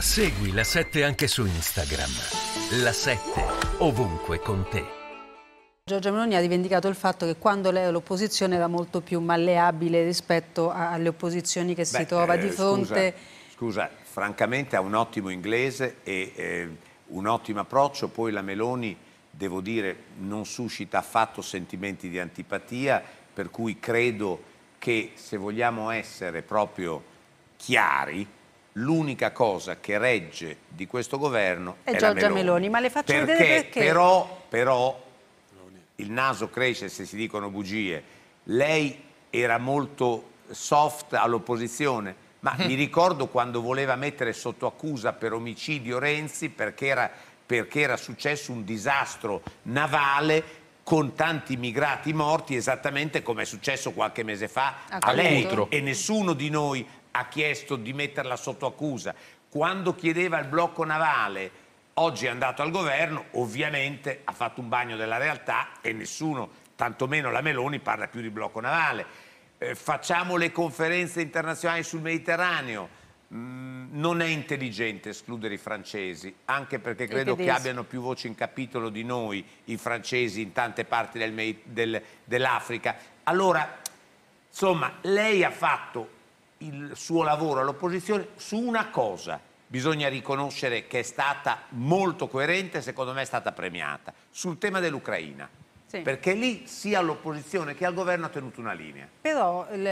Segui la 7 anche su Instagram. La 7 ovunque con te. Giorgia Meloni ha rivendicato il fatto che quando lei era l'opposizione era molto più malleabile rispetto alle opposizioni che Beh, si trova di eh, fronte. Scusa, scusa, francamente ha un ottimo inglese e eh, un ottimo approccio, poi la Meloni, devo dire, non suscita affatto sentimenti di antipatia, per cui credo che se vogliamo essere proprio chiari, l'unica cosa che regge di questo governo è, è Giorgia Meloni. Meloni. Ma le faccio perché, vedere perché. Però, però il naso cresce se si dicono bugie. Lei era molto soft all'opposizione, ma mi ricordo quando voleva mettere sotto accusa per omicidio Renzi perché era, perché era successo un disastro navale con tanti migrati morti, esattamente come è successo qualche mese fa a, a lei. E nessuno di noi ha chiesto di metterla sotto accusa. Quando chiedeva il blocco navale, oggi è andato al governo, ovviamente ha fatto un bagno della realtà e nessuno, tantomeno la Meloni, parla più di blocco navale. Eh, facciamo le conferenze internazionali sul Mediterraneo, non è intelligente escludere i francesi, anche perché credo che abbiano più voce in capitolo di noi i francesi in tante parti del, del, dell'Africa. Allora, insomma, lei ha fatto il suo lavoro all'opposizione su una cosa. Bisogna riconoscere che è stata molto coerente, secondo me è stata premiata, sul tema dell'Ucraina. Sì. Perché lì sia l'opposizione che al governo ha tenuto una linea. Però,